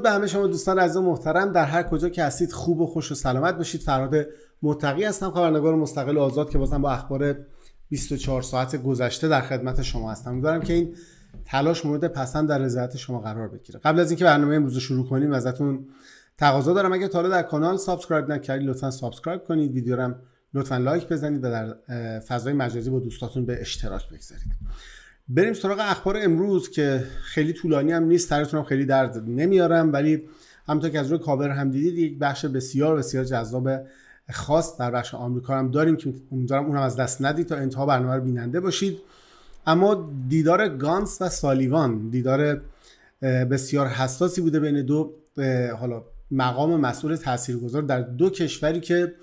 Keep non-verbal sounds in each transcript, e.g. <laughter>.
درود به همه شما دوستان عزیز محترم در هر کجا که هستید خوب و خوش و سلامت باشید فراد متقی هستم خبرنگار مستقل و آزاد که بازم با اخبار 24 ساعت گذشته در خدمت شما هستم امیدوارم که این تلاش مورد پسند در رضایت شما قرار بگیره قبل از اینکه برنامه امروز رو شروع کنیم ازتون تقاضا دارم اگه تا در کانال سابسکرایب نکردید لطفا سابسکرایب کنید ویدیو رو لطفا لایک بزنید و در فضای مجازی با دوستاتون به اشتراک بگذارید بریم سراغ اخبار امروز که خیلی طولانی هم نیست سرتون خیلی درد نمیارم ولی همونطور که از روی کاور هم دیدید یک بخش بسیار بسیار جذاب خاص در بخش آمریکا هم داریم که امیدوارم اونم از دست ندید تا انتها برنامه رو بیننده باشید اما دیدار گانس و سالیوان دیدار بسیار حساسی بوده بین دو حالا مقام مسئول تاثیرگذار در دو کشوری که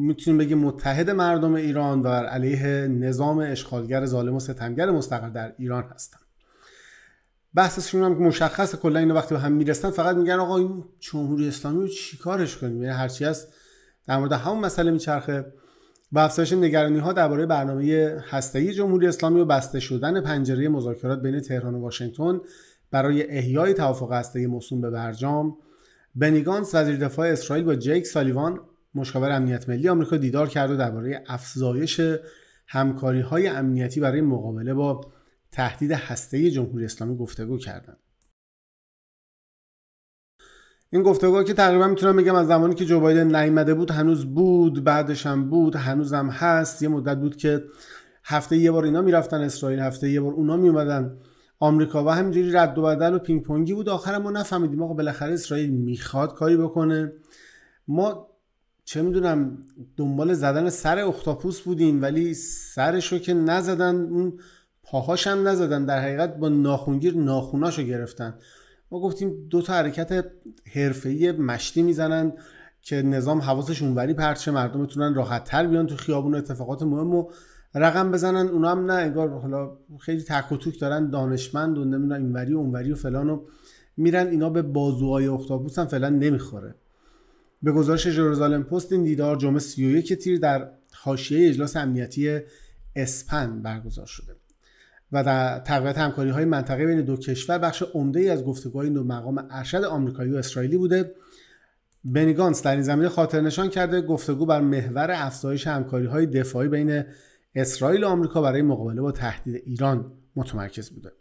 میتونیم بگیم متحد مردم ایران و علیه نظام اشغالگر ظالم و ستمگر مستقر در ایران هستن بحثشون هم مشخص کلا اینو وقتی به هم میرسن فقط میگن آقا این جمهوری اسلامی رو چیکارش کنیم یعنی هرچی هست در مورد همون مسئله میچرخه و افزایش نگرانی ها درباره برنامه هسته‌ای جمهوری اسلامی و بسته شدن پنجره مذاکرات بین تهران و واشنگتن برای احیای توافق هسته‌ای موسوم به برجام بنیگانس وزیر دفاع اسرائیل با جیک سالیوان مشاور امنیت ملی آمریکا دیدار کرد و درباره افزایش همکاری های امنیتی برای مقابله با تهدید هسته جمهوری اسلامی گفتگو کردند. این گفتگو که تقریبا میتونم بگم از زمانی که جو بایدن نیامده بود هنوز بود بعدش هم بود هنوزم هست یه مدت بود که هفته یه بار اینا میرفتن اسرائیل هفته یه بار اونا میومدن آمریکا و همینجوری رد و بدل و پینگ پونگی بود آخر ما نفهمیدیم آقا بالاخره اسرائیل میخواد کاری بکنه ما چه میدونم دنبال زدن سر اختاپوس بودیم ولی سرشو که نزدن اون پاهاش هم نزدن در حقیقت با ناخونگیر ناخوناشو گرفتن ما گفتیم دو تا حرکت حرفه‌ای مشتی میزنن که نظام حواسش اونوری پرچه مردم راحت تر بیان تو خیابون اتفاقات مهم و رقم بزنن اونا هم نه انگار حالا خیلی تک و دارن دانشمند و نمیدونم اینوری اونوری و فلان میرن اینا به بازوهای اختاپوس هم فعلا نمیخوره به گزارش جروزالم پست این دیدار جمعه 31 تیر در حاشیه اجلاس امنیتی اسپن برگزار شده و در تقویت همکاری های منطقه بین دو کشور بخش عمده ای از گفتگوهای دو مقام ارشد آمریکایی و اسرائیلی بوده بنیگانس در این زمینه خاطر نشان کرده گفتگو بر محور افزایش همکاری های دفاعی بین اسرائیل و آمریکا برای مقابله با تهدید ایران متمرکز بوده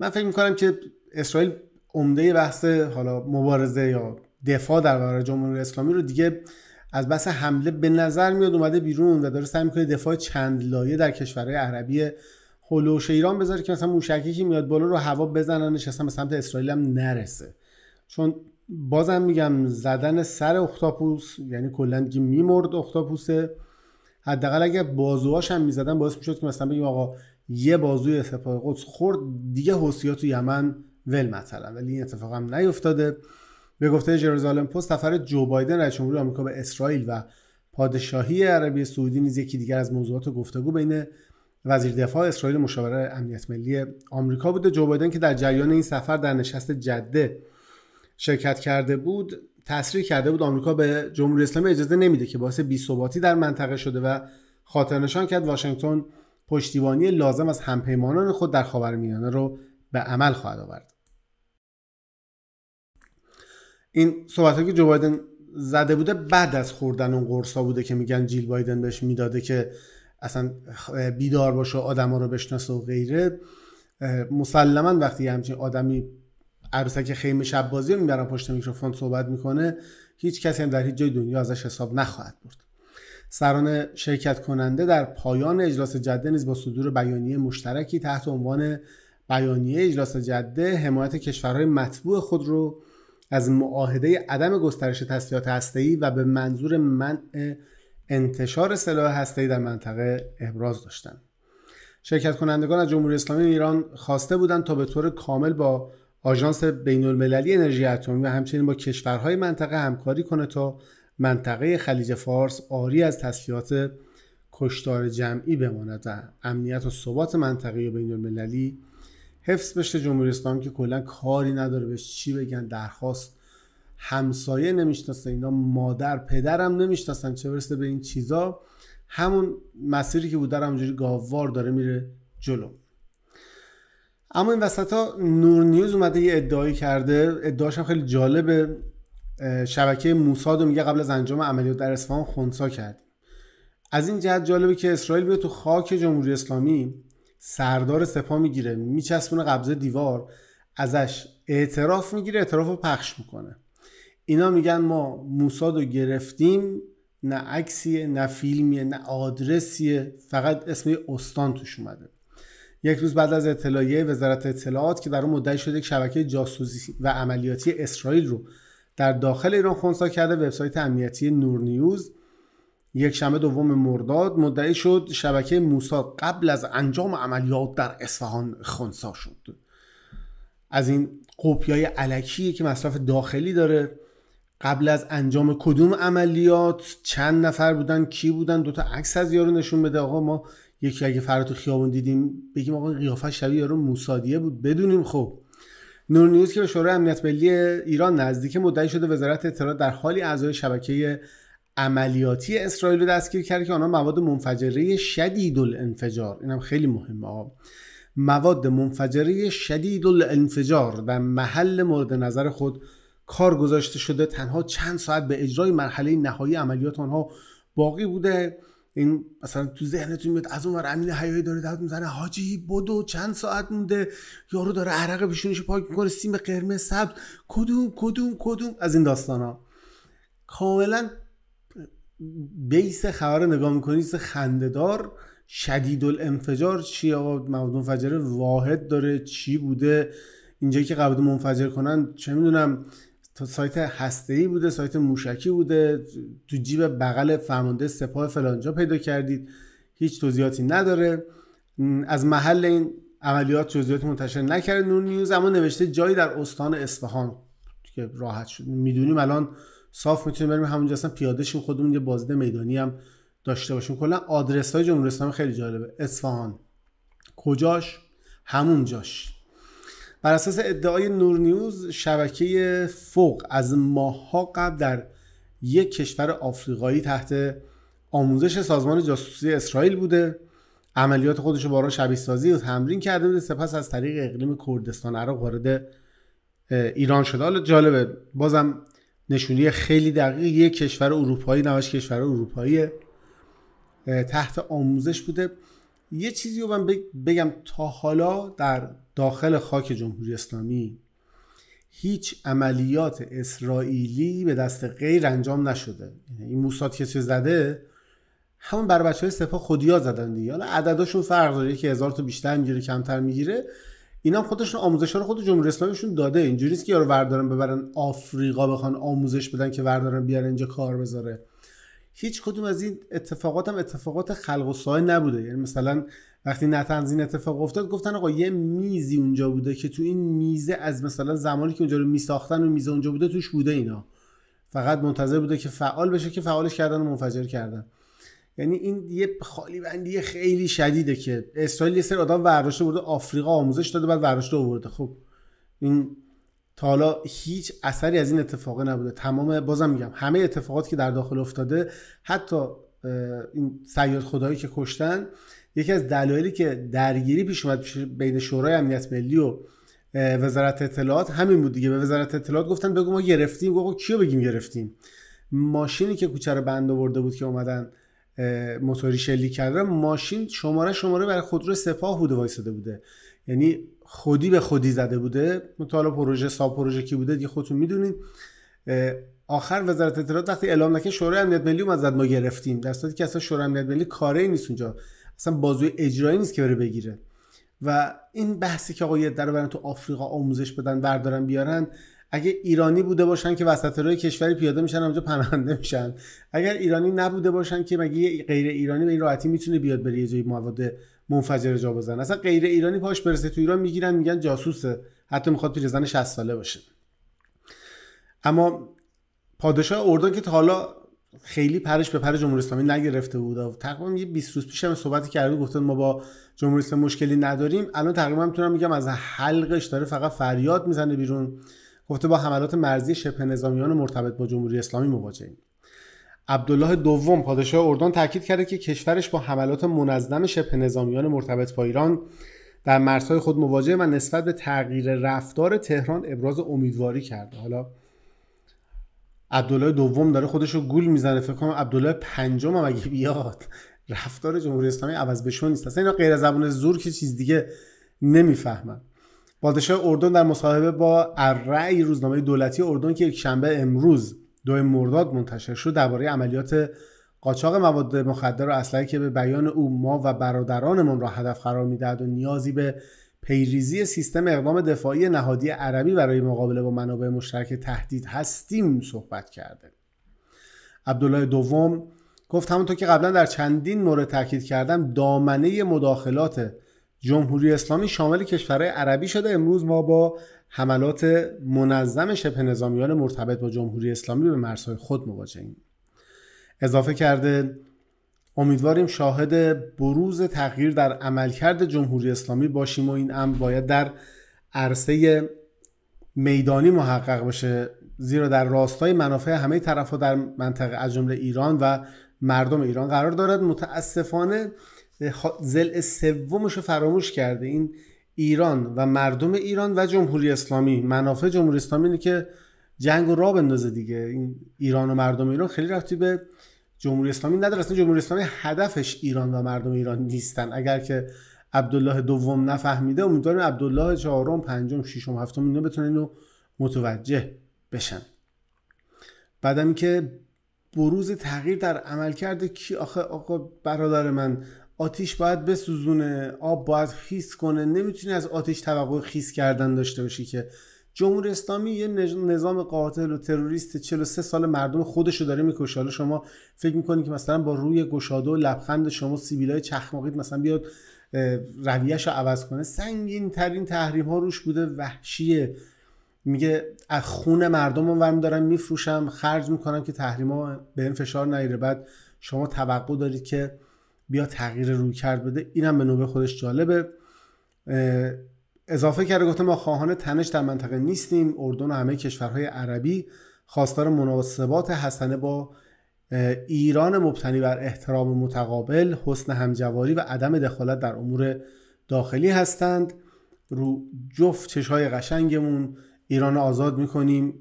من فکر کنم که اسرائیل عمده بحث حالا مبارزه یا دفاع در برابر جمهوری اسلامی رو دیگه از بس حمله به نظر میاد اومده بیرون و داره سعی میکنه دفاع چند لایه در کشورهای عربی هلوش ایران بذاره که مثلا موشکی که میاد بالا رو هوا بزننش اصلا به سمت اسرائیل هم نرسه چون بازم میگم زدن سر اختاپوس یعنی کلا دیگه میمرد اختاپوسه حداقل اگر بازوهاش هم میزدن باعث میشد که مثلا بگیم آقا یه بازوی سپاه قدس خورد دیگه حسیات تو یمن ول مثلا ولی این اتفاق هم نیفتاده به گفته جرزالم پست سفر جو بایدن رئیس جمهور آمریکا به اسرائیل و پادشاهی عربی سعودی نیز یکی دیگر از موضوعات گفتگو بین وزیر دفاع اسرائیل مشاور امنیت ملی آمریکا بوده جو بایدن که در جریان این سفر در نشست جده شرکت کرده بود تصریح کرده بود آمریکا به جمهوری اسلامی اجازه نمیده که باعث بی‌ثباتی در منطقه شده و خاطرنشان کرد واشنگتن پشتیبانی لازم از همپیمانان خود در خاورمیانه رو به عمل خواهد آورد این صحبت که جو بایدن زده بوده بعد از خوردن اون قرصا بوده که میگن جیل بایدن بهش میداده که اصلا بیدار باشه و ها رو بشناسه و غیره مسلما وقتی همچین آدمی عروسک خیمه شب بازی رو میبرن پشت میکروفون صحبت میکنه هیچ کسی هم در هیچ جای دنیا ازش حساب نخواهد برد سران شرکت کننده در پایان اجلاس جده نیز با صدور بیانیه مشترکی تحت عنوان بیانیه اجلاس جده حمایت کشورهای مطبوع خود رو از معاهده عدم گسترش تسلیحات هسته‌ای و به منظور منع انتشار سلاح هسته‌ای در منطقه ابراز داشتند. شرکت کنندگان از جمهوری اسلامی ایران خواسته بودند تا به طور کامل با آژانس بین المللی انرژی اتمی و همچنین با کشورهای منطقه همکاری کنه تا منطقه خلیج فارس آری از تسلیحات کشتار جمعی بماند و امنیت و ثبات منطقه بین المللی حفظ بشه جمهوری اسلامی که کلا کاری نداره بهش چی بگن درخواست همسایه نمیشناسه اینا مادر پدرم نمیشناسن چه برسه به این چیزا همون مسیری که بود در همونجوری گاووار داره میره جلو اما این وسط ها نور نیوز اومده یه ادعایی کرده ادعاش هم خیلی جالبه شبکه موساد میگه قبل از انجام عملیات در اصفهان خونسا کرد از این جهت جالبه که اسرائیل بیاد تو خاک جمهوری اسلامی سردار سپاه میگیره میچسبونه قبضه دیوار ازش اعتراف میگیره اعتراف رو پخش میکنه اینا میگن ما موساد رو گرفتیم نه عکسیه نه فیلمیه نه آدرسیه فقط اسم استان توش اومده یک روز بعد از اطلاعیه وزارت اطلاعات که در اون مدعی شده که شبکه جاسوسی و عملیاتی اسرائیل رو در داخل ایران خونسا کرده وبسایت امنیتی نور نیوز یک شنبه دوم مرداد مدعی شد شبکه موساد قبل از انجام عملیات در اصفهان خونسا شد از این قوپیای علکی که مصرف داخلی داره قبل از انجام کدوم عملیات چند نفر بودن کی بودن دوتا عکس از یارو نشون بده آقا ما یکی اگه فرات تو خیابون دیدیم بگیم آقا قیافه شبیه یارو موسادیه بود بدونیم خب نور نیوز که به شورای امنیت ملی ایران نزدیک مدعی شده وزارت اطلاعات در حالی اعضای شبکه عملیاتی اسرائیل رو دستگیر کرد که آنها مواد منفجره شدید الانفجار اینم خیلی مهمه آب. مواد منفجره شدید الانفجار در محل مورد نظر خود کار گذاشته شده تنها چند ساعت به اجرای مرحله نهایی عملیات آنها باقی بوده این مثلا تو ذهنتون میاد از اون امین حیایی داره داد میزنه حاجی بدو چند ساعت مونده یارو داره عرق پیشونیشو پاک میکنه سیم قرمز سبز کدوم کدوم کدوم از این ها کاملا بیس خبر نگاه میکنی خندهدار شدید الانفجار چی آقا منفجر واحد داره چی بوده اینجایی که قبل منفجر کنن چه میدونم سایت هسته ای بوده سایت موشکی بوده تو جیب بغل فرمانده سپاه فلانجا پیدا کردید هیچ توضیحاتی نداره از محل این عملیات جزئیات منتشر نکرده نور نیوز اما نوشته جایی در استان اصفهان که راحت شد میدونیم الان صاف میتونیم بریم همونجا اصلا پیاده شیم خودمون یه بازده میدانی هم داشته باشیم کلا آدرس های جمهوری اسلامی خیلی جالبه اصفهان کجاش همونجاش بر اساس ادعای نور نیوز شبکه فوق از ماهها قبل در یک کشور آفریقایی تحت آموزش سازمان جاسوسی اسرائیل بوده عملیات خودش رو شبیه سازی و تمرین کرده بوده سپس از طریق اقلیم کردستان عراق وارد ایران شده حالا جالبه بازم نشونی خیلی دقیق یک کشور اروپایی نمایش کشور اروپایی تحت آموزش بوده یه چیزی رو من بگم تا حالا در داخل خاک جمهوری اسلامی هیچ عملیات اسرائیلی به دست غیر انجام نشده یعنی این موساد کسی زده همون بر بچه های سپاه خودیا زدن دیگه حالا عدداشون فرق داره که هزار تا بیشتر میگیره کمتر میگیره اینا خودشون آموزش ها رو خود جمهوری اسلامیشون داده اینجوری که یارو وردارن ببرن آفریقا بخوان آموزش بدن که وردارن بیارن اینجا کار بذاره هیچ کدوم از این اتفاقات هم اتفاقات خلق و سایه نبوده یعنی مثلا وقتی نتنزین اتفاق افتاد گفتن آقا یه میزی اونجا بوده که تو این میزه از مثلا زمانی که اونجا رو میساختن و میزه اونجا بوده توش بوده اینا فقط منتظر بوده که فعال بشه که فعالش کردن و منفجر کردن یعنی این یه خالی بندی خیلی شدیده که اسرائیل یه سری آدم ورداشته برده آفریقا آموزش داده بعد ورداشته آورده خب این تا حالا هیچ اثری از این اتفاق نبوده تمام بازم میگم همه اتفاقات که در داخل افتاده حتی این سیاد خدایی که کشتن یکی از دلایلی که درگیری پیش اومد بین شورای امنیت ملی و وزارت اطلاعات همین بود دیگه به وزارت اطلاعات گفتن بگو ما گرفتیم بگو کیو بگیم گرفتیم ماشینی که کوچه رو بند آورده بود که اومدن موتوری شلیک کرده ماشین شماره شماره برای خودرو سپاه بوده وایساده بوده یعنی خودی به خودی زده بوده مطالعه پروژه سا پروژه کی بوده دیگه خودتون میدونید آخر وزارت اطلاعات وقتی اعلام نکرد شورای امنیت ملی اومد زد ما گرفتیم در صورتی که اصلا شورای امنیت ملی کاری نیست اونجا اصلا بازوی اجرایی نیست که بره بگیره و این بحثی که آقای در برن تو آفریقا آموزش بدن بردارن بیارن اگه ایرانی بوده باشن که وسط روی کشوری پیاده میشن اونجا پناهنده میشن اگر ایرانی نبوده باشن که مگه غیر ایرانی به این راحتی میتونه بیاد بره یه جایی مواد منفجر جا بزنه اصلا غیر ایرانی پاش برسه تو ایران میگیرن میگن جاسوسه حتی میخواد پیرزن 60 ساله باشه اما پادشاه اردن که تا حالا خیلی پرش به پر جمهوری اسلامی نگرفته بود و تقریبا یه 20 روز پیش هم صحبت کرده گفتن ما با جمهوری اسلامی مشکلی نداریم الان تقریبا میتونم میگم از حلقش داره فقط فریاد میزنه بیرون گفته خب با حملات مرزی شبه نظامیان مرتبط با جمهوری اسلامی مواجهیم عبدالله دوم پادشاه اردن تاکید کرده که کشورش با حملات منظم شبه نظامیان مرتبط با ایران در مرزهای خود مواجه و نسبت به تغییر رفتار تهران ابراز امیدواری کرده حالا عبدالله دوم داره خودشو رو گول میزنه فکر کنم عبدالله پنجم هم اگه بیاد رفتار جمهوری اسلامی عوض بشون نیست اصلا اینا غیر زبون زور که چیز دیگه نمیفهمن پادشاه اردن در مصاحبه با الرعی روزنامه دولتی اردن که یک شنبه امروز دو مرداد منتشر شد درباره عملیات قاچاق مواد مخدر و اسلحه که به بیان او ما و برادرانمان را هدف قرار میدهد و نیازی به پیریزی سیستم اقدام دفاعی نهادی عربی برای مقابله با منابع مشترک تهدید هستیم صحبت کرده عبدالله دوم گفت همونطور که قبلا در چندین مورد تاکید کردم دامنه مداخلات جمهوری اسلامی شامل کشورهای عربی شده امروز ما با حملات منظم شبه نظامیان مرتبط با جمهوری اسلامی به مرزهای خود مواجهیم اضافه کرده امیدواریم شاهد بروز تغییر در عملکرد جمهوری اسلامی باشیم و این امر باید در عرصه میدانی محقق بشه زیرا در راستای منافع همه طرفها در منطقه از جمله ایران و مردم ایران قرار دارد متاسفانه زل سومش رو فراموش کرده این ایران و مردم ایران و جمهوری اسلامی منافع جمهوری اسلامی اینه که جنگ و را بندازه دیگه این ایران و مردم ایران خیلی رفتی به جمهوری اسلامی نداره اصلا جمهوری اسلامی هدفش ایران و مردم ایران نیستن اگر که عبدالله دوم نفهمیده امیدواریم عبدالله چهارم پنجم ششم هفتم اینا بتونن اینو متوجه بشن بعدم که بروز تغییر در عمل کرده کی آخه آقا برادر من آتیش باید بسوزونه آب باید خیس کنه نمیتونی از آتیش توقع خیس کردن داشته باشی که جمهوری اسلامی یه نظام قاتل و تروریست 43 سال مردم خودشو داره میکشه حالا شما فکر میکنید که مثلا با روی گشاده و لبخند شما سیبیلای چخماقیت مثلا بیاد رویش رو عوض کنه سنگین ترین تحریم ها روش بوده وحشیه میگه از خون مردم رو ورم میفروشم خرج میکنم که تحریم ها به این فشار نیره بعد شما توقع دارید که بیا تغییر روی کرد بده اینم به نوبه خودش جالبه اضافه کرده گفته ما خواهان تنش در منطقه نیستیم اردن و همه کشورهای عربی خواستار مناسبات حسنه با ایران مبتنی بر احترام متقابل حسن همجواری و عدم دخالت در امور داخلی هستند رو جفت چشهای قشنگمون ایران آزاد میکنیم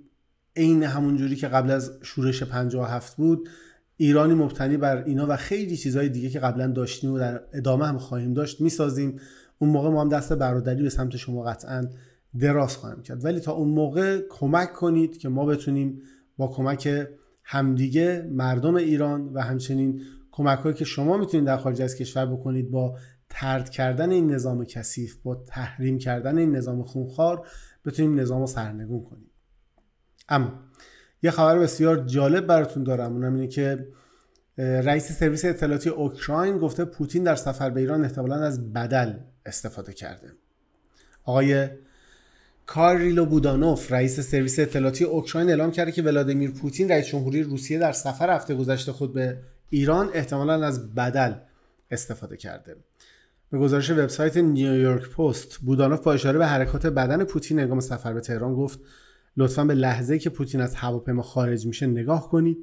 عین همون جوری که قبل از شورش 57 بود ایرانی مبتنی بر اینا و خیلی چیزهای دیگه که قبلا داشتیم و در ادامه هم خواهیم داشت میسازیم اون موقع ما هم دست برادری به سمت شما قطعا دراز خواهیم کرد ولی تا اون موقع کمک کنید که ما بتونیم با کمک همدیگه مردم ایران و همچنین کمک هایی که شما میتونید در خارج از کشور بکنید با ترد کردن این نظام کثیف با تحریم کردن این نظام خونخوار بتونیم نظام رو سرنگون کنیم اما یه خبر بسیار جالب براتون دارم اونم اینه که رئیس سرویس اطلاعاتی اوکراین گفته پوتین در سفر به ایران احتمالا از بدل استفاده کرده آقای کاریلو بودانوف رئیس سرویس اطلاعاتی اوکراین اعلام کرده که ولادیمیر پوتین رئیس جمهوری روسیه در سفر هفته گذشته خود به ایران احتمالا از بدل استفاده کرده به گزارش وبسایت نیویورک پست بودانوف با اشاره به حرکات بدن پوتین هنگام سفر به تهران گفت لطفا به لحظه که پوتین از هواپیما خارج میشه نگاه کنید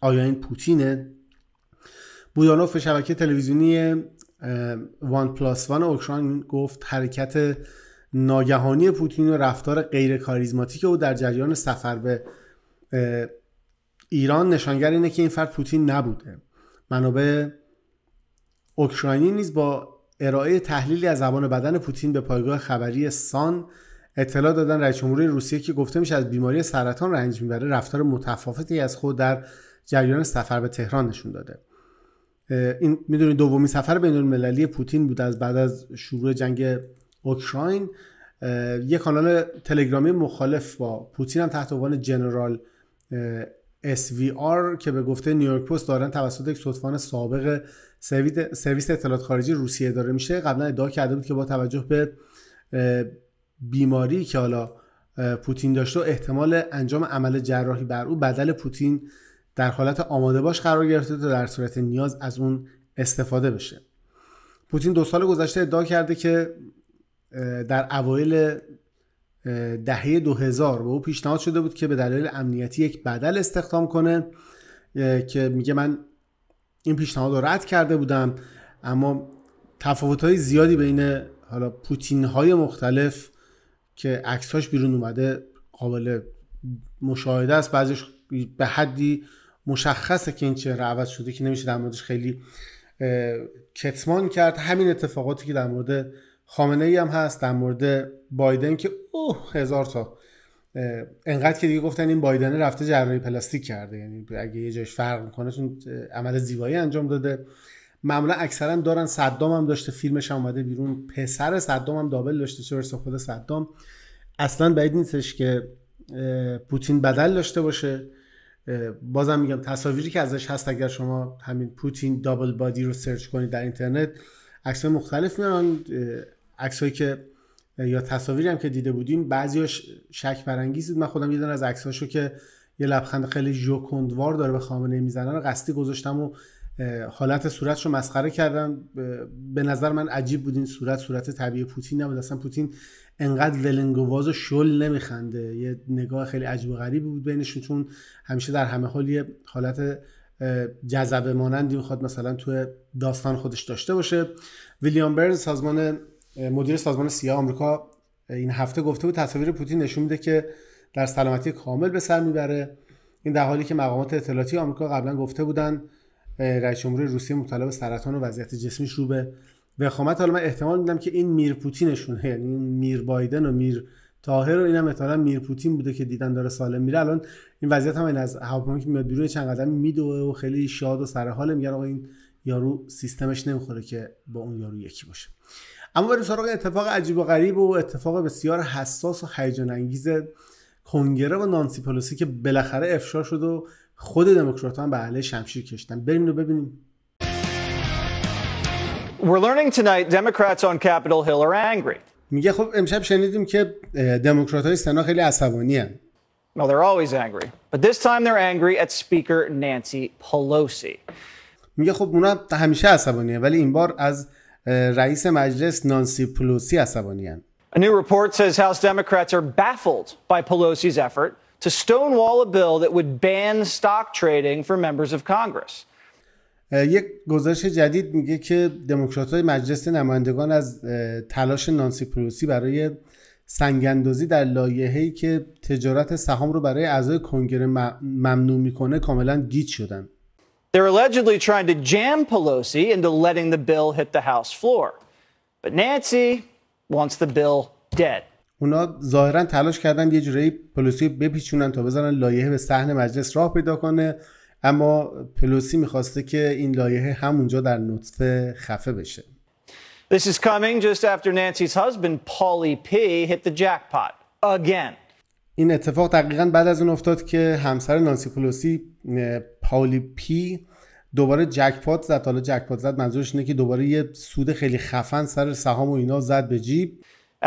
آیا این پوتینه بودانوف به شبکه تلویزیونی وان پلاس وان اوکراین گفت حرکت ناگهانی پوتین و رفتار غیر کاریزماتیک او در جریان سفر به ایران نشانگر اینه که این فرد پوتین نبوده منابع اوکراینی نیز با ارائه تحلیلی از زبان بدن پوتین به پایگاه خبری سان اطلاع دادن رئیس جمهوری روسیه که گفته میشه از بیماری سرطان رنج میبره رفتار متفاوتی از خود در جریان سفر به تهران نشون داده این میدونید دومین سفر بین المللی پوتین بود از بعد از شروع جنگ اوکراین یه کانال تلگرامی مخالف با پوتین هم تحت عنوان جنرال SVR که به گفته نیویورک پست دارن توسط یک صدفان سابق سرویس اطلاعات خارجی روسیه داره میشه قبلا ادعا کرده بود که با توجه به بیماری که حالا پوتین داشته و احتمال انجام عمل جراحی بر او بدل پوتین در حالت آماده باش قرار گرفته تا در صورت نیاز از اون استفاده بشه پوتین دو سال گذشته ادعا کرده که در اوایل دهه 2000 به او پیشنهاد شده بود که به دلیل امنیتی یک بدل استخدام کنه که میگه من این پیشنهاد رو رد کرده بودم اما تفاوت زیادی بین حالا پوتین های مختلف که عکساش بیرون اومده قابل مشاهده است بعضیش به حدی مشخصه که این چهره عوض شده که نمیشه در موردش خیلی کتمان کرد همین اتفاقاتی که در مورد خامنه ای هم هست در مورد بایدن که اوه هزار تا انقدر که دیگه گفتن این بایدن رفته جراحی پلاستیک کرده یعنی اگه یه جاش فرق میکنه چون عمل زیبایی انجام داده معمولا اکثرا دارن صدام هم داشته فیلمش هم اومده بیرون پسر صدام هم دابل داشته چه خود صدام اصلا بعید نیستش که پوتین بدل داشته باشه بازم میگم تصاویری که ازش هست اگر شما همین پوتین دابل بادی رو سرچ کنید در اینترنت عکس مختلف میان عکسایی که یا تصاویری هم که دیده بودیم بعضیاش شک برانگیز من خودم یه از عکساشو که یه لبخند خیلی ژوکندوار داره به خامنه میزنه رو قصدی گذاشتم و حالت صورت رو مسخره کردم به نظر من عجیب بود این صورت صورت طبیعی پوتین نبود اصلا پوتین انقدر ولنگواز و شل نمیخنده یه نگاه خیلی عجیب و غریبی بود بینشون چون همیشه در همه حال یه حالت جذبه مانندی میخواد مثلا تو داستان خودش داشته باشه ویلیام برنز سازمان مدیر سازمان سیاه آمریکا این هفته گفته بود تصاویر پوتین نشون میده که در سلامتی کامل به سر میبره این در حالی که مقامات اطلاعاتی آمریکا قبلا گفته بودند رئیس جمهور روسیه مبتلا به سرطان و وضعیت جسمیش رو به وخامت حالا من احتمال میدم که این میر پوتینشونه <laughs> یعنی میر بایدن و میر تاهر و اینم احتمالا میر پوتین بوده که دیدن داره سالم میره الان این وضعیت هم این از هواپیما که میاد بیرون چند قدم میدوه و خیلی شاد و سر حال میگن آقا این یارو سیستمش نمیخوره که با اون یارو یکی باشه اما بریم سراغ اتفاق عجیب و غریب و اتفاق بسیار حساس و هیجان انگیز کنگره و نانسی پلوسی که بالاخره افشا شد و خود دموکرات هم به علیه شمشیر کشتن بریم رو ببینیم We're learning tonight Democrats on Capitol Hill are angry. میگه خب امشب شنیدیم که دموکرات های سنا خیلی عصبانی هم. No, they're always angry. But this time they're angry at Speaker Nancy Pelosi. میگه خب اونا همیشه هم. ولی این بار از رئیس مجلس نانسی پلوسی عصبانیان. A new report says House Democrats are baffled by Pelosi's effort to stonewall a bill that would ban stock trading for members of Congress. Uh, یک گزارش جدید میگه که دموکرات‌های مجلس نمایندگان از تلاش نانسی پلوسی برای سنگاندازی در لایحه‌ای که تجارت سهام رو برای اعضای کنگره ممنوع میکنه کاملا گیج شدن. They're allegedly trying to jam Pelosi into letting the bill hit the House floor. But Nancy wants the bill dead. اونا ظاهرا تلاش کردن یه جورایی پلوسی بپیچونن تا بزنن لایحه به صحن مجلس راه پیدا کنه اما پلوسی میخواسته که این لایحه همونجا در نطفه خفه بشه This is coming just after Nancy's husband P hit the jackpot again. این اتفاق دقیقا بعد از اون افتاد که همسر نانسی پلوسی پالی پی دوباره جکپات زد حالا جکپات زد منظورش اینه که دوباره یه سود خیلی خفن سر سهام و اینا زد به جیب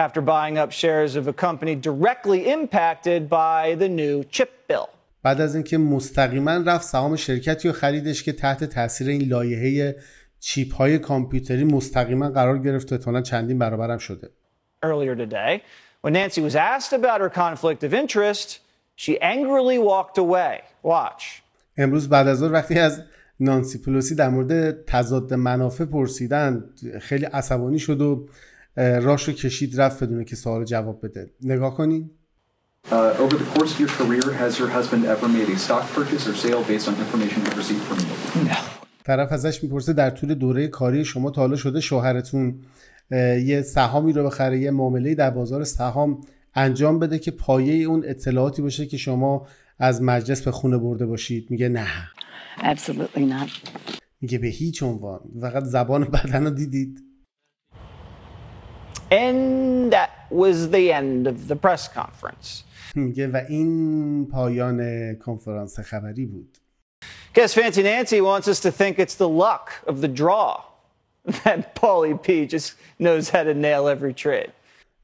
after buying up shares of a company directly impacted by the new chip bill. بعد از اینکه مستقیما رفت سهام شرکتی رو خریدش که تحت تاثیر این لایحه چیپ های کامپیوتری مستقیما قرار گرفت و چندین برابرم شده. Earlier today, when Nancy was asked about her conflict of interest, she angrily walked away. Watch. امروز بعد از اون وقتی از نانسی پلوسی در مورد تضاد منافع پرسیدن خیلی عصبانی شد و راشو کشید رفت بدونه که سوال جواب بده نگاه کنین over the course of your career, has your husband ever made a stock purchase or sale based on information received from you? طرف ازش میپرسه در طول دوره کاری شما تا حالا شده شوهرتون یه سهامی رو بخره یه معامله در بازار سهام انجام بده که پایه اون اطلاعاتی باشه که شما از مجلس به خونه برده باشید میگه نه Absolutely not. میگه به هیچ عنوان فقط زبان بدن رو دیدید And that was the end of the press conference. میگه و این پایان کنفرانس خبری بود. Guess Fancy Nancy wants us to think it's the luck of the draw <laughs> that Paulie P just knows how to nail every trade.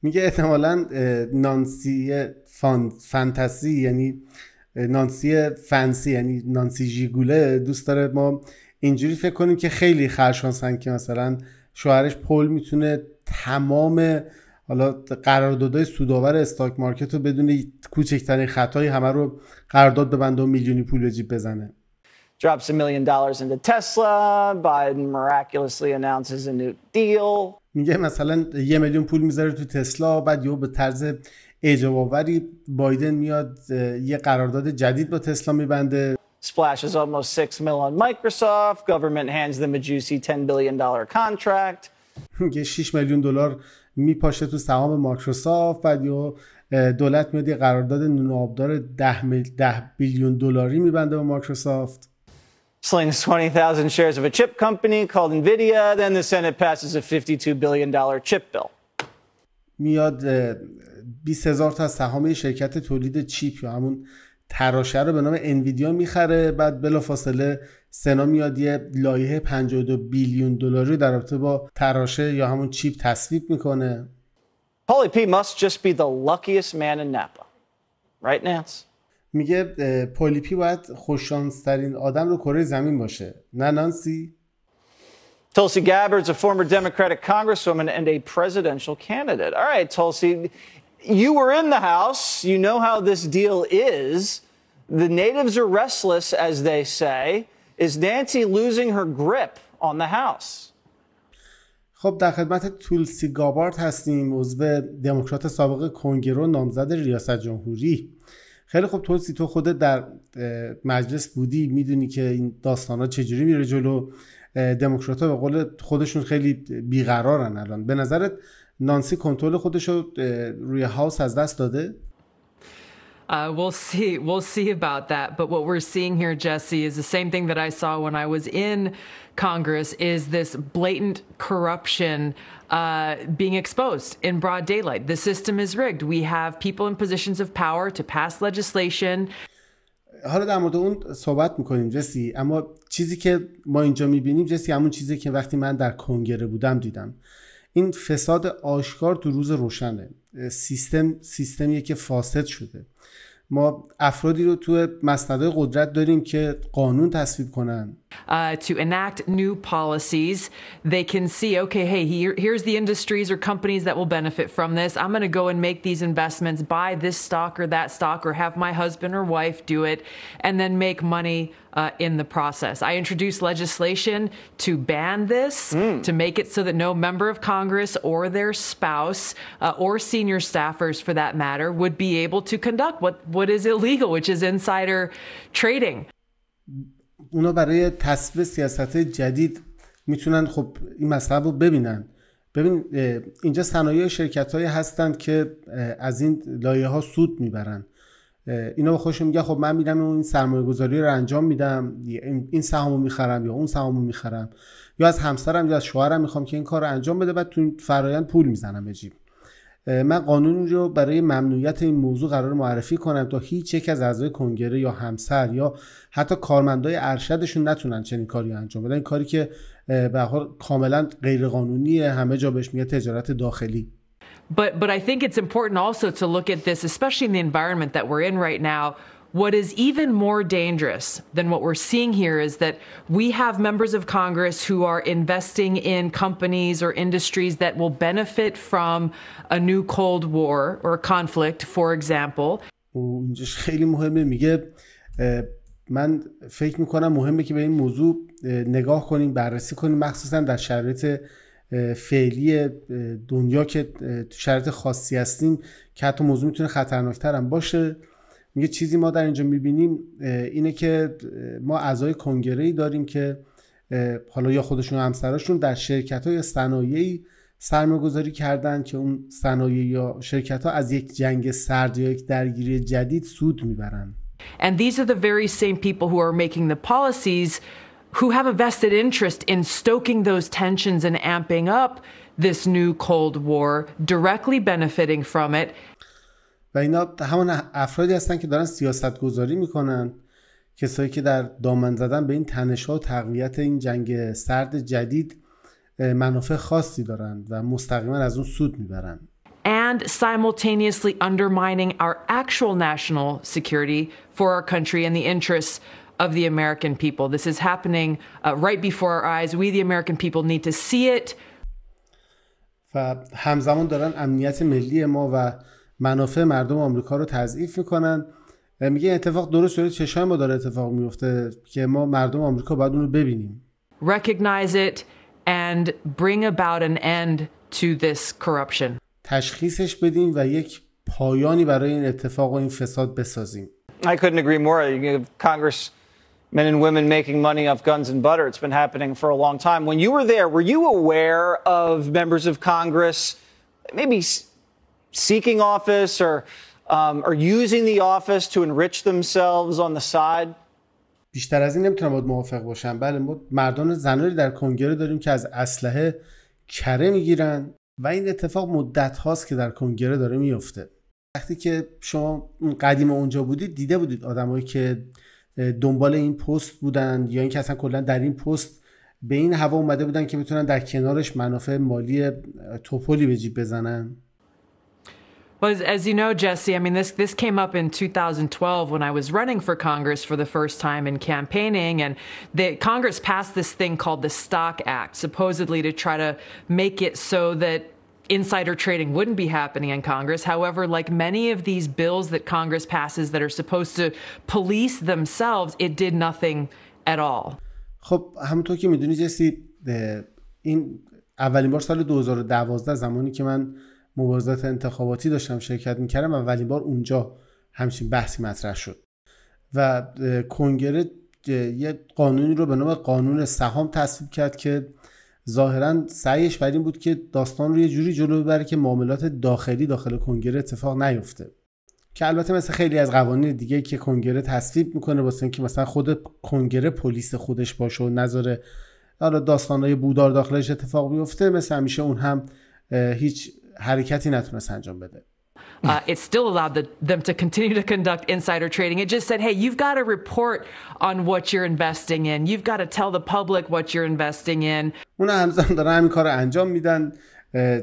میگه احتمالا نانسی فان، فانتزی یعنی نانسی فنسی یعنی نانسی جیگوله دوست داره ما اینجوری فکر کنیم که خیلی خرشانسن که مثلا شوهرش پل میتونه تمام حالا قراردادهای سودآور استاک مارکت رو بدون کوچکترین خطایی همه رو قرارداد ببنده و میلیونی پول به جیب بزنه drops a million dollars into Tesla. Biden miraculously announces a new deal. میگه مثلا یه میلیون پول میذاره تو تسلا بعد یهو به طرز اعجاب آوری بایدن میاد یه قرارداد جدید با تسلا میبنده splashes almost 6 mil on Microsoft. Government hands them a juicy 10 billion dollar contract. یه 6 میلیون دلار میپاشه تو سهام مایکروسافت بعد یا دولت میاد یه قرارداد نابدار 10 بیلیون دلاری میبنده با مایکروسافت slings 20,000 shares of a chip company called Nvidia. Then the Senate passes a $52 billion chip bill. میاد 20,000 تا سهام شرکت تولید چیپ یا همون تراشه رو به نام انویدیا میخره بعد بلافاصله سنا میاد یه لایحه 52 بیلیون دلاری در رابطه با تراشه یا همون چیپ تصویب میکنه Pauly P must just be the luckiest man in Napa. Right, Nance? میگه پولیپی باید خوششانسترین آدم رو کره زمین باشه نه نانسی Tulsi Gabbard's a former Democratic congresswoman and a presidential candidate. All right, Tulsi, you were in the House. You know how this deal is. The natives are restless, as they say. Is Nancy losing her grip on the House? خب در خدمت تولسی گابارت هستیم عضو دموکرات سابق کنگرو نامزد ریاست جمهوری خیلی خب تولسی تو خودت در مجلس بودی میدونی که این داستان ها چجوری میره جلو دموکرات ها به قول خودشون خیلی بیقرارن الان به نظرت نانسی کنترل خودش رو روی هاوس از دست داده Uh, we'll see. We'll see about that. But what we're seeing here, Jesse, is the same thing that I saw when I was in Congress: is this blatant corruption uh, being exposed in broad daylight? The system is rigged. We have people in positions of power to pass legislation. حالا در مورد اون صحبت میکنیم جسی اما چیزی که ما اینجا میبینیم جسی همون چیزی که وقتی من در کنگره بودم دیدم این فساد آشکار تو روز روشنه سیستم سیستمیه که فاسد شده ما افرادی رو تو مسندهای قدرت داریم که قانون تصویب کنن uh, to enact new policies. They can see, okay, hey, here, here's the industries or companies that will benefit from this. I'm going to go and make these investments, buy this stock or that stock, or have my husband or wife do it, and then make money uh, in the process. I introduced legislation to ban this, mm. to make it so that no member of Congress or their spouse uh, or senior staffers, for that matter, would be able to conduct what, what is illegal, which is insider trading اونا برای تصویر سیاست جدید میتونن خب این مسئله رو ببینن ببین اینجا صنایع شرکت هایی هستند که از این لایه ها سود میبرن اینا به خودشون میگن خب من میرم این سرمایه گذاری رو انجام میدم این سهامو میخرم یا اون سهامو میخرم یا از همسرم یا از شوهرم میخوام که این کار رو انجام بده بعد تو فرایند پول میزنم به جیب من قانون رو برای ممنوعیت این موضوع قرار معرفی کنم تا هیچ یک از اعضای کنگره یا همسر یا حتی کارمندای ارشدشون نتونن چنین کاری انجام بدن این کاری که به حال کاملا غیرقانونیه همه جا بهش میگه تجارت داخلی think important also look at this, environment in right now, What is even more dangerous than what we're seeing here is that we have members of Congress who are investing in companies or industries that will benefit from a new Cold War or conflict, for example. اونجاش خیلی مهمه میگه من فکر میکنم مهمه که به این موضوع نگاه کنیم بررسی کنیم مخصوصا در شرایط فعلی دنیا که شرایط خاصی هستیم که حتی موضوع میتونه خطرناکتر هم باشه میگه چیزی ما در اینجا میبینیم اینه که ما اعضای کنگره ای داریم که حالا یا خودشون همسراشون در شرکت های صنایعی سرمایه گذاری کردن که اون صنایع یا شرکت ها از یک جنگ سرد یا یک درگیری جدید سود میبرن And these are the very same people who are making the policies who have a vested interest in stoking those tensions and amping up this new Cold War, directly benefiting from it و اینا همان افرادی هستن که دارن سیاست گذاری میکنن کسایی که در دامن زدن به این تنش و تقویت این جنگ سرد جدید منافع خاصی دارند و مستقیما از اون سود میبرن and simultaneously undermining our actual national security for our country and the interests of the American people. This is happening uh, right before our eyes. We the American people need to see it. و همزمان دارن امنیت ملی ما و منافع مردم آمریکا رو تضعیف میکنن میگه اتفاق درست داره چشای ما داره اتفاق میفته که ما مردم آمریکا باید اون رو ببینیم recognize it and bring about an end to this corruption تشخیصش بدیم و یک پایانی برای این اتفاق و این فساد بسازیم I couldn't agree more. You have Congress men and women making money off guns and butter. It's been happening for a long time. When you were there, were you aware of members of Congress maybe seeking office or um, using the office to enrich themselves on the side. بیشتر از این نمیتونم باید موافق باشم بله ما مردان زنانی در کنگره داریم که از اسلحه کره میگیرن و این اتفاق مدت هاست که در کنگره داره میفته وقتی که شما قدیم اونجا بودید دیده بودید آدمایی که دنبال این پست بودن یا اینکه اصلا کلا در این پست به این هوا اومده بودن که میتونن در کنارش منافع مالی توپولی به جیب بزنن Well, as you know, Jesse, I mean, this, this came up in 2012 when I was running for Congress for the first time in campaigning. And the, Congress passed this thing called the Stock Act, supposedly to try to make it so that insider trading wouldn't be happening in Congress. However, like many of these bills that Congress passes that are supposed to police themselves, it did nothing at all. خب همونطور که میدونی جسی این اولین بار سال 2012 زمانی که من مبارزات انتخاباتی داشتم شرکت میکردم اولین بار اونجا همچین بحثی مطرح شد و کنگره یه قانونی رو به نام قانون سهام تصویب کرد که ظاهرا سعیش بر این بود که داستان رو یه جوری جلو ببره که معاملات داخلی داخل کنگره اتفاق نیفته که البته مثل خیلی از قوانین دیگه که کنگره تصویب میکنه واسه اینکه مثلا خود کنگره پلیس خودش باشه و نظر حالا داستانهای بودار داخلش اتفاق بیفته مثل همیشه اون هم هیچ حرکتی نتونست انجام بده Uh, it still allowed the, them to continue to conduct insider trading. It just said, hey, you've got to report on what you're investing in. You've got to tell the public what you're investing in. اونا همزمان دارن همین کار انجام میدن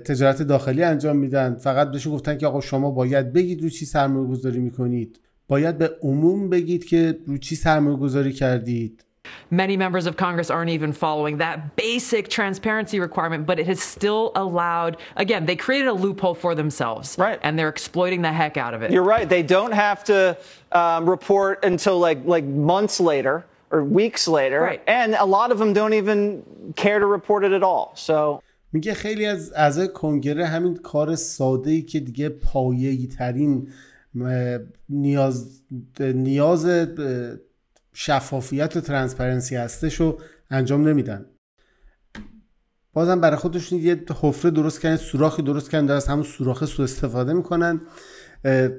تجارت داخلی انجام میدن فقط بهش گفتن که آقا شما باید بگید رو چی سرمایه گذاری میکنید باید به عموم بگید که رو چی سرمایه گذاری کردید Many members of Congress aren't even following that basic transparency requirement, but it has still allowed, again, they created a loophole for themselves. Right. And they're exploiting the heck out of it. You're right. They don't have to um, report until like, like months later or weeks later. Right. And a lot of them don't even care to report it at all. So. میگه خیلی از اعضای کنگره همین کار ساده ای که دیگه پایه ترین نیاز نیاز شفافیت و ترنسپرنسی هستش رو انجام نمیدن بازم برای خودشون یه حفره درست کردن سوراخی درست کردن در از همون سوراخ سو استفاده میکنن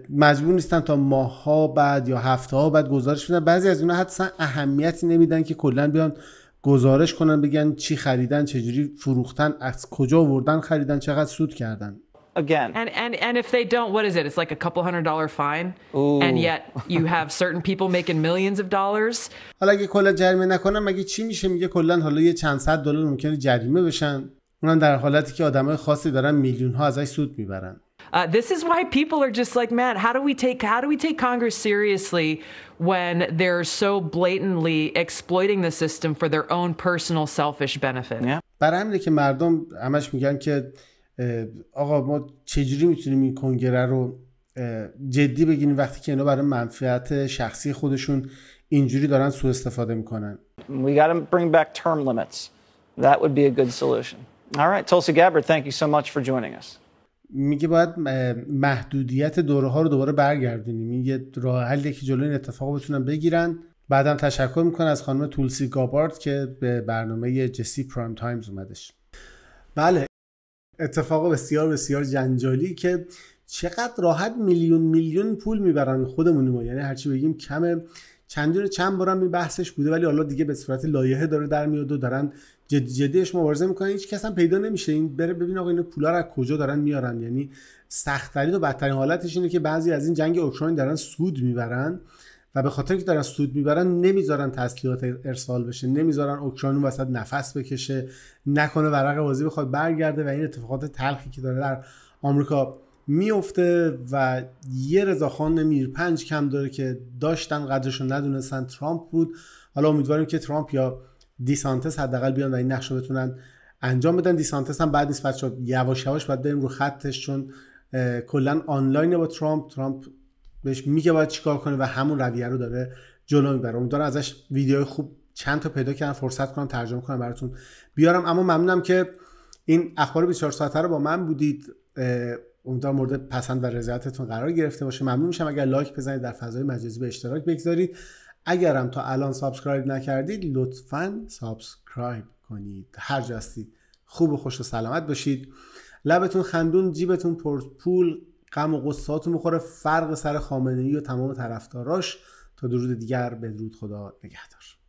مجبور نیستن تا ماها بعد یا هفته ها بعد گزارش بدن بعضی از اونها حتی اهمیتی نمیدن که کلا بیان گزارش کنن بگن چی خریدن چجوری فروختن از کجا وردن خریدن چقدر سود کردن again. And and and if they don't, what is it? It's like a couple hundred dollar fine. Ooh. And yet you have certain people making millions of dollars. حالا اگه کلا جریمه نکنم مگه چی میشه میگه کلا حالا یه چند صد دلار ممکنه جریمه بشن اونم در حالتی که آدمای خاصی دارن میلیون ها ازش سود میبرن Uh, this is why people are just like, man, how do we take how do we take Congress seriously when they're so blatantly exploiting the system for their own personal selfish benefit? Yeah. برای همینه که مردم همش میگن که آقا ما چجوری میتونیم این کنگره رو جدی بگیریم وقتی که اینا برای منفعت شخصی خودشون اینجوری دارن سوء استفاده میکنن We bring back term limits. That would be a good solution. All right, Tulsi Gabbard, thank you so much for joining us. میگه باید محدودیت دوره ها رو دوباره برگردونیم این یه راه حلیه که جلوی این اتفاق بتونن بگیرن بعدم تشکر میکنه از خانم تولسی گابارد که به برنامه جسی پرایم تایمز اومدش بله اتفاق بسیار بسیار جنجالی که چقدر راحت میلیون میلیون پول میبرن خودمون ما یعنی هرچی بگیم کمه چندین چند هم این بحثش بوده ولی حالا دیگه به صورت لایحه داره در میاد و دارن جدی جدیش مبارزه میکنن هیچ کس هم پیدا نمیشه این بره ببین آقا اینو پولا رو از کجا دارن میارن یعنی سختترین و بدترین حالتش اینه که بعضی از این جنگ اوکراین دارن سود میبرن و به خاطر که دارن سود میبرن نمیذارن تسلیحات ارسال بشه نمیذارن اوکراین وسط نفس بکشه نکنه ورق بازی بخواد برگرده و این اتفاقات تلخی که داره در آمریکا میفته و یه رضاخان پنج کم داره که داشتن قدرش ندونستن ترامپ بود حالا امیدواریم که ترامپ یا دیسانتس حداقل بیان و این نقش بتونن انجام بدن دیسانتس هم بعد نیست بچه یواش یواش باید بریم رو خطش چون کلا آنلاین با ترامپ ترامپ بهش میگه باید چیکار کنه و همون رویه رو داره جلو میبره امیدوارم ازش ویدیو خوب چند تا پیدا کردم فرصت کنم ترجمه کنم براتون بیارم اما ممنونم که این اخبار 24 ساعته رو با من بودید امیدوارم مورد پسند و رضایتتون قرار گرفته باشه ممنون میشم اگر لایک بزنید در فضای مجازی به اشتراک بگذارید اگرم تا الان سابسکرایب نکردید لطفا سابسکرایب کنید هر جا هستید خوب و خوش و سلامت باشید لبتون خندون جیبتون پر پول غم و میخوره میخوره فرق سر خامنه ای و تمام طرفداراش تا درود دیگر بدرود خدا نگهدار